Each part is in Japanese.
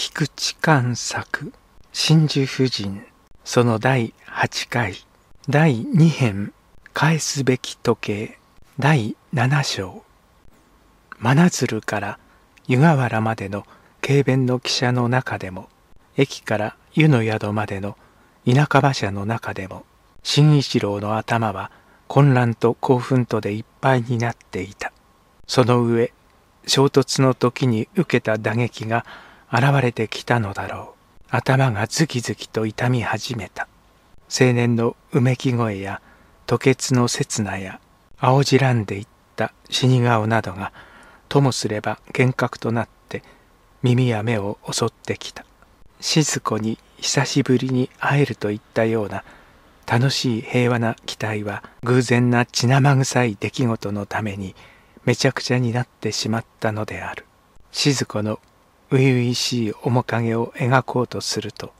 菊池寛作真珠夫人その第8回第2編返すべき時計第7章真鶴から湯河原までの軽便の汽車の中でも駅から湯の宿までの田舎馬車の中でも新一郎の頭は混乱と興奮とでいっぱいになっていたその上衝突の時に受けた打撃が現れてきたのだろう頭がズキズキと痛み始めた青年のうめき声や吐血の刹那や青じらんでいった死に顔などがともすれば幻覚となって耳や目を襲ってきた静子に久しぶりに会えるといったような楽しい平和な期待は偶然な血生臭い出来事のためにめちゃくちゃになってしまったのである静子の初々しい面影を描こうとすると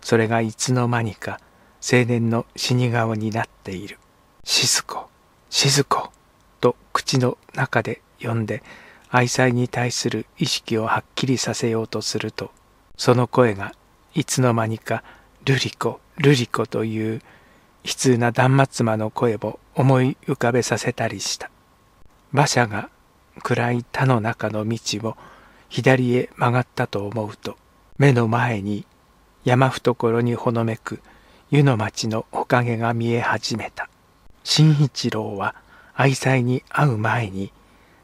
それがいつの間にか青年の死に顔になっている「静子静子」と口の中で呼んで愛妻に対する意識をはっきりさせようとするとその声がいつの間にか「瑠璃子瑠璃子」という悲痛な断末魔の声を思い浮かべさせたりした馬車が暗い田の中の道を左へ曲がったと思うと目の前に山懐にほのめく湯の町のほかげが見え始めた新一郎は愛妻に会う前に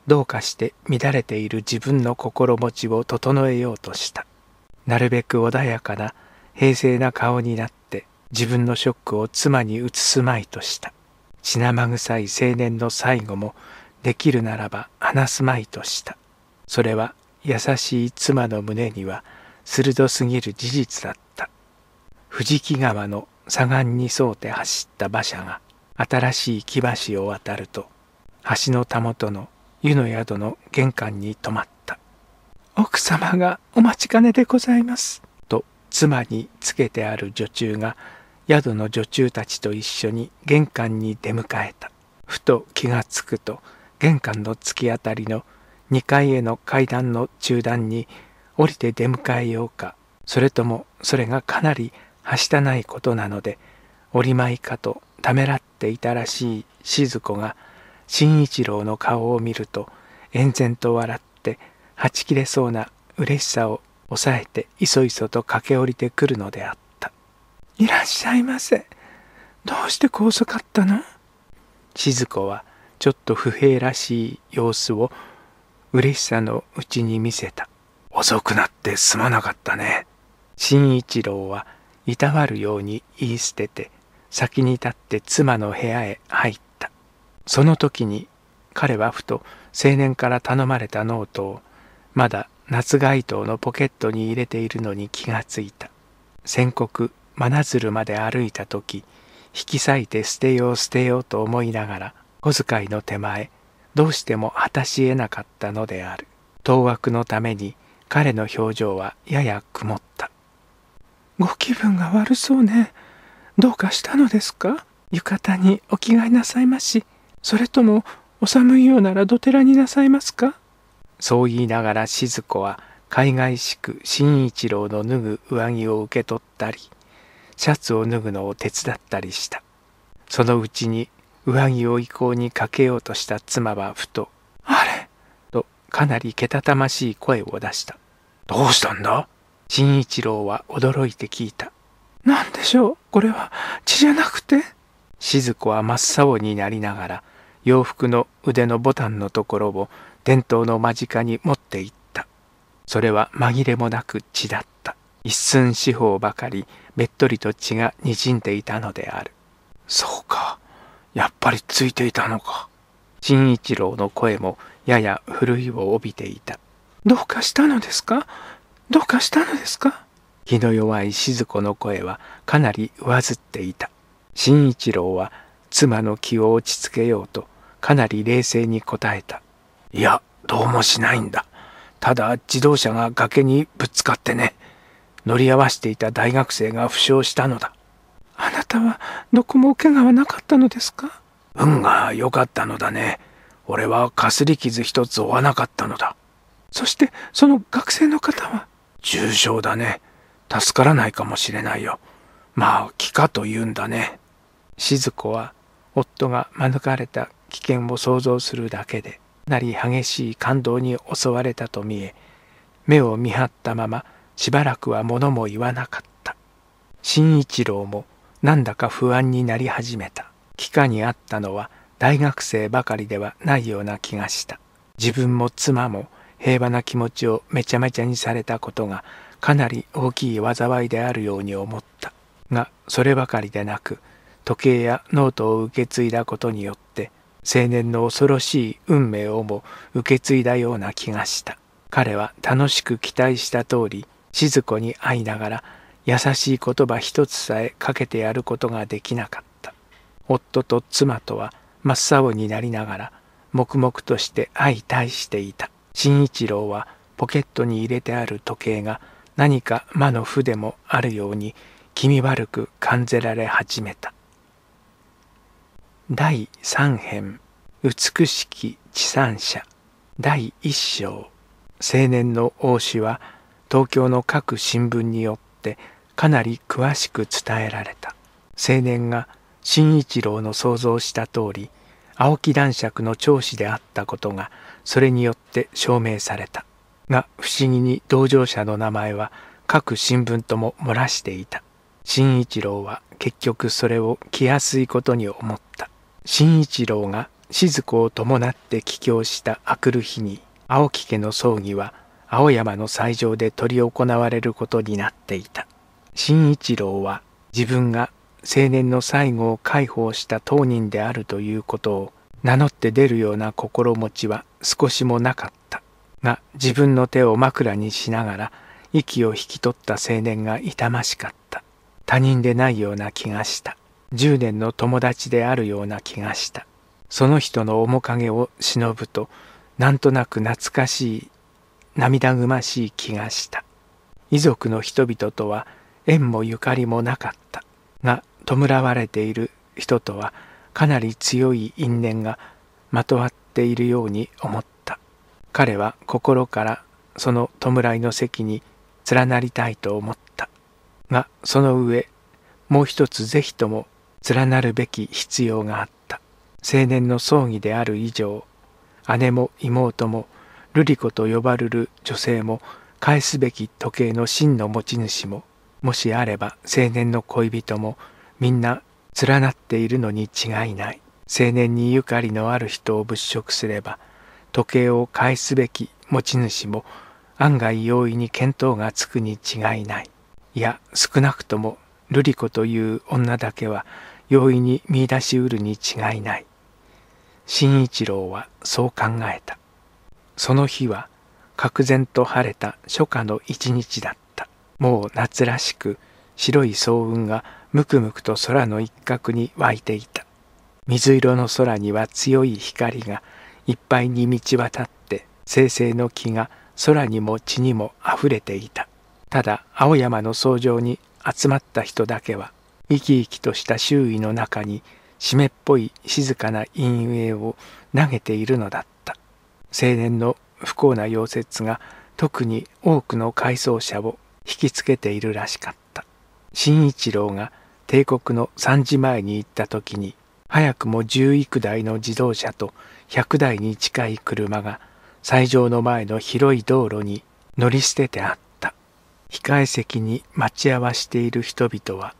どうかして乱れている自分の心持ちを整えようとしたなるべく穏やかな平静な顔になって自分のショックを妻に移すまいとした血生臭い青年の最後もできるならば話すまいとしたそれは優しい妻の胸には鋭すぎる事実だった藤木川の左岸に沿うて走った馬車が新しい木橋を渡ると橋のたもとの湯の宿の玄関に泊まった奥様がお待ちかねでございますと妻につけてある女中が宿の女中たちと一緒に玄関に出迎えたふと気がつくと玄関の突き当たりの2階への階段の中段に降りて出迎えようかそれともそれがかなりはしたないことなので折りまいかとためらっていたらしい静子が新一郎の顔を見ると唖然と笑ってはち切れそうな嬉しさを抑えていそいそと駆け下りてくるのであった「いらっしゃいませどうしてこう遅かったの?」静子はちょっと不平らしい様子を嬉しさのうちに見せた遅くなってすまなかったね新一郎はいたわるように言い捨てて先に立って妻の部屋へ入ったその時に彼はふと青年から頼まれたノートをまだ夏街灯のポケットに入れているのに気がついた宣告真鶴まで歩いた時引き裂いて捨てよう捨てようと思いながら小遣いの手前どうしても果たし得なかったのである当惑のために彼の表情はやや曇ったご気分が悪そうねどうかしたのですか浴衣にお着替えなさいましそれともお寒いようならどてらになさいますかそう言いながら静子は海外しく新一郎の脱ぐ上着を受け取ったりシャツを脱ぐのを手伝ったりしたそのうちに上着を意向にかけようとした妻はふと、あれとかなりけたたましい声を出した。どうしたんだ新一郎は驚いて聞いた。何でしょうこれは血じゃなくて静子は真っ青になりながら洋服の腕のボタンのところを伝統の間近に持っていった。それは紛れもなく血だった。一寸四方ばかりべっとりと血がにじんでいたのである。そうか。やっぱりついていたのか。新一郎の声もややふるいを帯びていた。どうかしたのですかどうかしたのですか気の弱い静子の声はかなり上ずっていた。新一郎は妻の気を落ち着けようとかなり冷静に答えた。いや、どうもしないんだ。ただ自動車が崖にぶつかってね。乗り合わせていた大学生が負傷したのだ。方はどこもお怪我はなかったのですか運が良かったのだね。俺はかすり傷一つ負わなかったのだ。そしてその学生の方は重傷だね。助からないかもしれないよ。まあ、気かと言うんだね。静子は夫が免れた危険を想像するだけで、なり激しい感動に襲われたと見え、目を見張ったまましばらくは物も言わなかった。新一郎もなんだか不安になり始めた帰化にあったのは大学生ばかりではないような気がした自分も妻も平和な気持ちをめちゃめちゃにされたことがかなり大きい災いであるように思ったがそればかりでなく時計やノートを受け継いだことによって青年の恐ろしい運命をも受け継いだような気がした彼は楽しく期待した通り静子に会いながら優しい言葉一つさえかけてやることができなかった夫と妻とは真っ青になりながら黙々として相対していた新一郎はポケットに入れてある時計が何か魔のでもあるように気味悪く感じられ始めた第三編「美しき地産者」第一章青年の王子は東京の各新聞によってってかなり詳しく伝えられた青年が新一郎の想像した通り青木男爵の長子であったことがそれによって証明されたが不思議に同乗者の名前は各新聞とも漏らしていた新一郎は結局それを着やすいことに思った新一郎が静子を伴って帰郷した明くる日に青木家の葬儀は青山の斎場で執り行われることになっていた新一郎は自分が青年の最後を介抱した当人であるということを名乗って出るような心持ちは少しもなかったが自分の手を枕にしながら息を引き取った青年が痛ましかった他人でないような気がした10年の友達であるような気がしたその人の面影を忍ぶとなんとなく懐かしい涙ぐましい気がした遺族の人々とは縁もゆかりもなかったが弔われている人とはかなり強い因縁がまとわっているように思った彼は心からその弔いの席に連なりたいと思ったがその上もう一つ是非とも連なるべき必要があった青年の葬儀である以上姉も妹も瑠璃子と呼ばれる女性も返すべき時計の真の持ち主ももしあれば青年の恋人もみんな連なっているのに違いない青年にゆかりのある人を物色すれば時計を返すべき持ち主も案外容易に見当がつくに違いないいや少なくとも瑠璃子という女だけは容易に見出しうるに違いない新一郎はそう考えたその日は格然と晴れた初夏の一日だったもう夏らしく白い層雲がむくむくと空の一角に湧いていた水色の空には強い光がいっぱいに満ち渡って生成の木が空にも地にも溢れていたただ青山の草上に集まった人だけは生き生きとした周囲の中に湿っぽい静かな陰影を投げているのだった青年の不幸な溶接が特に多くの回想者を引きつけているらしかった新一郎が帝国の3時前に行った時に早くも十幾台の自動車と100台に近い車が斎場の前の広い道路に乗り捨ててあった控え席に待ち合わしている人々は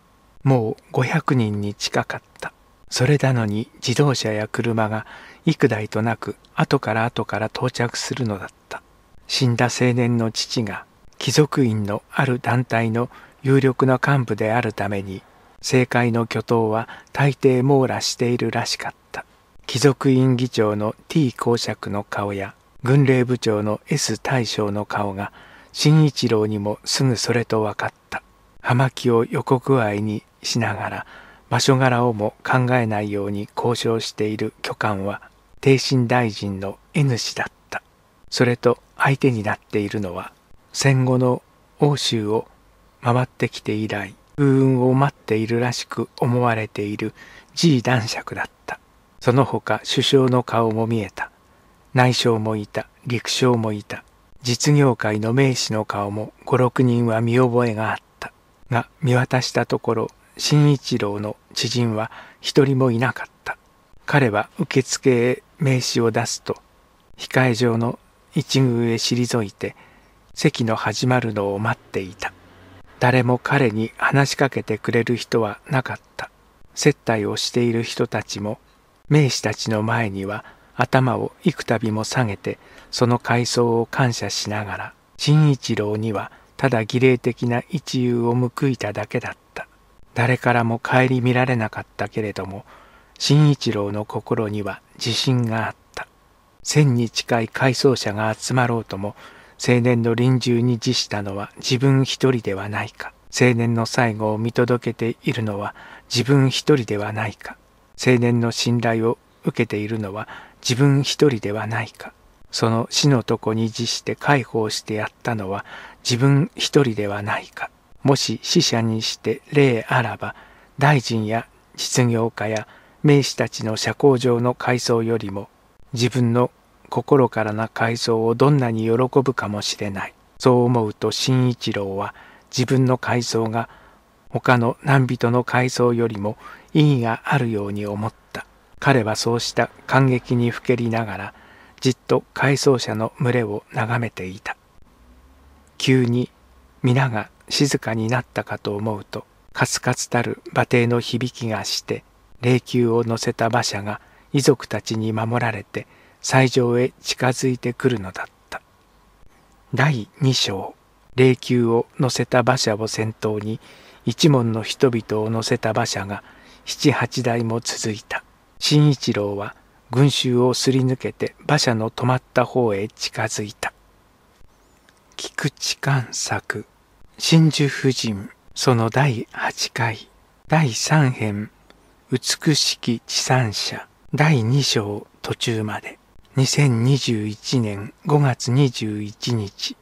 もう500人に近かったそれなのに自動車や車が幾代となく後から後から到着するのだった死んだ青年の父が貴族院のある団体の有力な幹部であるために政界の巨頭は大抵網羅しているらしかった貴族院議長の T 公爵の顔や軍令部長の S 大将の顔が新一郎にもすぐそれと分かった葉巻を横具合にしながら場所柄をも考えないように交渉している巨漢は帝神大臣の N 氏だったそれと相手になっているのは戦後の欧州を回ってきて以来風雲を待っているらしく思われている G 男爵だったその他首相の顔も見えた内相もいた陸将もいた実業界の名士の顔も56人は見覚えがあったが見渡したところ新一郎の知人は一人もいなかった彼は受付へ名刺を出すと控え状の一宮へ退いて席の始まるのを待っていた誰も彼に話しかけてくれる人はなかった接待をしている人たちも名士たちの前には頭を幾度も下げてその回想を感謝しながら新一郎にはただ儀礼的な一遊を報いただけだった誰からも顧みられなかったけれども新一郎の心には自信があった。千に近い回想者が集まろうとも、青年の臨終に辞したのは自分一人ではないか。青年の最後を見届けているのは自分一人ではないか。青年の信頼を受けているのは自分一人ではないか。その死のとこに辞して介抱してやったのは自分一人ではないか。もし死者にして例あらば、大臣や実業家や名士たちの社交上の階層よりも自分の心からな階層をどんなに喜ぶかもしれないそう思うと新一郎は自分の階層が他の難人の階層よりも意義があるように思った彼はそうした感激にふけりながらじっと回想者の群れを眺めていた急に皆が静かになったかと思うとカツカツたる馬蹄の響きがして霊柩を乗せた馬車が遺族たちに守られて斎場へ近づいてくるのだった第2章霊柩を乗せた馬車を先頭に一門の人々を乗せた馬車が七八台も続いた新一郎は群衆をすり抜けて馬車の止まった方へ近づいた菊池寛作真珠夫人その第8回第3編美しき地産者第2章途中まで2021年5月21日